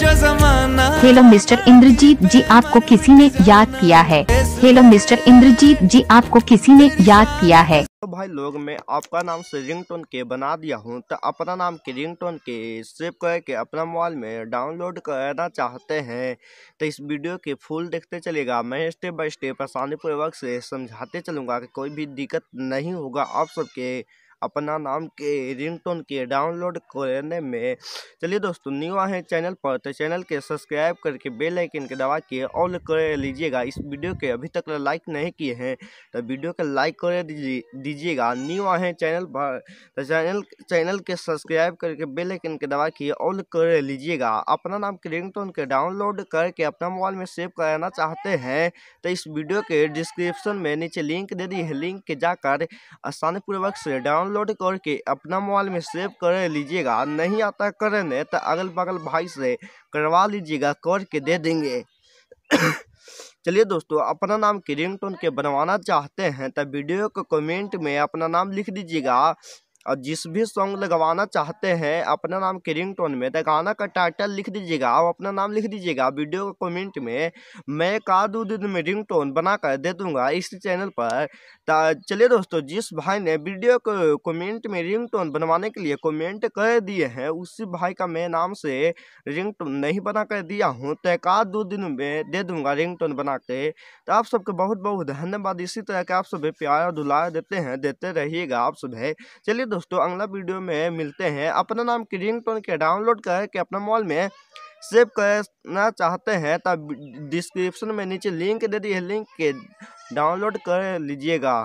hello mister Indrajit जी आपको किसी ने याद किया है हेलो मिस्टर इंद्रजीत जी आपको किसी ने याद किया है तो भाई लोग मैं आपका नाम से टोन के बना दिया हूँ तो अपना नाम के टोन के सेव करके अपना मोबाइल में डाउनलोड करना चाहते हैं तो इस वीडियो के फुल देखते चलेगा मैं स्टेप बाय स्टेप आसानी पूर्वक से समझाते चलूँगा कि कोई भी दिक्कत नहीं होगा आप सबके अपना नाम के रिंगटोन के डाउनलोड करने में चलिए दोस्तों न्यू आए हैं चैनल पर तो चैनल के सब्सक्राइब करके बेल आइकन के दबा के ऑल कर लीजिएगा इस वीडियो के अभी तक लाइक नहीं किए हैं तो वीडियो के लाइक कर दीजिएगा न्यू आए हैं चैनल पर तो चैनल चैनल के सब्सक्राइब करके बेल आइकन के दबा के ऑल कर लीजिएगा अपना नाम के रिंगटोन के डाउनलोड करके अपना मोबाइल में सेव कराना चाहते हैं तो इस वीडियो के डिस्क्रिप्शन में नीचे लिंक दे दी है लिंक के जाकर आसानीपूर्वक से डाउनलोड डाउनलोड करके अपना मोबाइल में सेव कर लीजिएगा नहीं आता करें तो अगल बगल भाई से करवा लीजिएगा करके दे देंगे चलिए दोस्तों अपना नाम की रिंगटोन के बनवाना चाहते हैं तो वीडियो के कमेंट में अपना नाम लिख दीजिएगा और जिस भी सॉन्ग लगवाना चाहते हैं अपना नाम के रिंग टोन में तो गाना का टाइटल लिख दीजिएगा और अपना नाम लिख दीजिएगा वीडियो का कमेंट में मैं का दो दिन में रिंग टोन बना कर दे दूंगा इस चैनल पर चलिए दोस्तों जिस भाई ने वीडियो को कमेंट में रिंग टोन बनवाने के लिए कमेंट कर दिए हैं उसी भाई का मैं नाम से रिंग टोन नहीं बना कर दिया हूँ तो का दो दिन में दे दूँगा रिंग टोन बना के तो आप सबको बहुत बहुत धन्यवाद इसी तरह के आप सभी प्यार दुलार देते हैं देते रहिएगा आप सभी चलिए दोस्तों अगला वीडियो में मिलते हैं अपना नाम की रिंग टोन के डाउनलोड करके अपना मॉल में सेव करना चाहते हैं तब डिस्क्रिप्शन में नीचे लिंक दे दी है लिंक के डाउनलोड कर लीजिएगा